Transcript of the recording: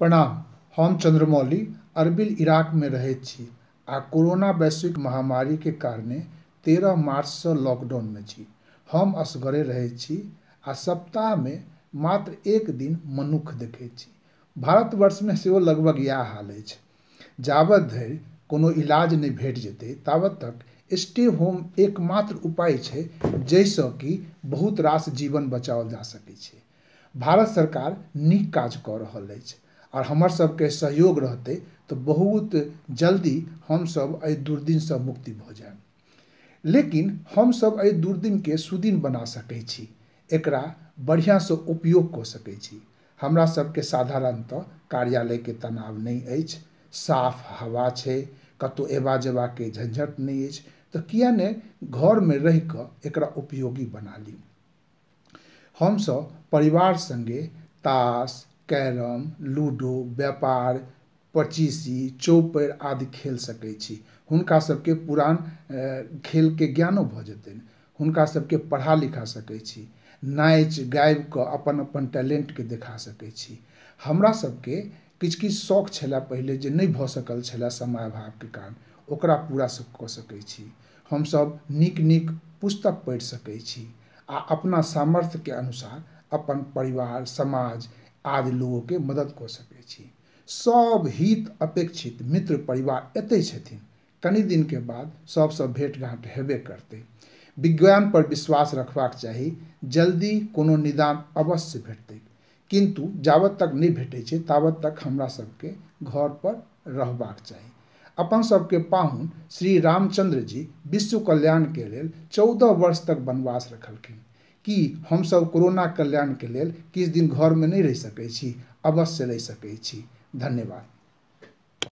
प्रणाम हम चंद्रमौली अरबिल इराक में रहे आ कोरोना वैश्विक महामारी के कारण तेरह मार्च से लॉकडाउन में छी हम असगरे रहे छी आ सप्ताह में मात्र एक दिन मनुख देखे छी भारतवर्ष में से लगभग यह हाल है जाबत धरि कोनो इलाज नहीं भेट जेतै ताबत तक स्टे होम एकमात्र उपाय है जैसे कि बहुत रास जीवन बचाओल जा सके भारत सरकार निक काज कऽ रहा है और हमर सबके सहयोग रहते तो बहुत जल्दी अ दुर्दिन से मुक्ति भ जाए लेकिन हम सब अ दुर्दिन के सुदिन बना सक छी एकरा से उपयोग कऽ सकै छी हमरा सभके कार्यालय के तनाव नहीं है साफ हवा है कतौ जेबा के झंझट नहीं है तो किया ने में रह कर एक उपयोगी बना ली हम सब परिवार संगे ताश कैरम लूडो व्यापार पचीसी चौपर आदि खेल सकै छी हुनका सबके पुरान के ज्ञानो भ जेतनि हुनका सबके पढ़ा लिखा सकै छी गाबि गाबिकऽ अपन अपन के देखा सकै छी हमरा सबके किछु किछु शौक छलै पहिले जे नहि भऽ सकल छलै समय के कारण ओकरा पूरा कऽ सकै छी हमसब नीक नीक पुस्तक पढ़ि सकै छी आ अपना सामर्थ्य के अनुसार अपन परिवार समाज आज लोगों के मदद कऽ सके छी हित अपेक्षित मित्र परिवार एत छथिन दिन के बाद सब भेट घाट हेबे करते विज्ञान पर विश्वास रखबाक चाहिए जल्दी कोनो निदान अवश्य भेटते किंतु जाबत तक नहीं भेटे छै ताबत तक हमरा घर पर रहबाक चाहिए अपन सबके पाहुन श्री रामचंद्र जी विश्व कल्याण के लिए चौदह वर्ष तक वनवास रखलखिन कि सब कोरोना के लिए किस दिन घर में नहीं रह छी अवश्य रह सकती धन्यवाद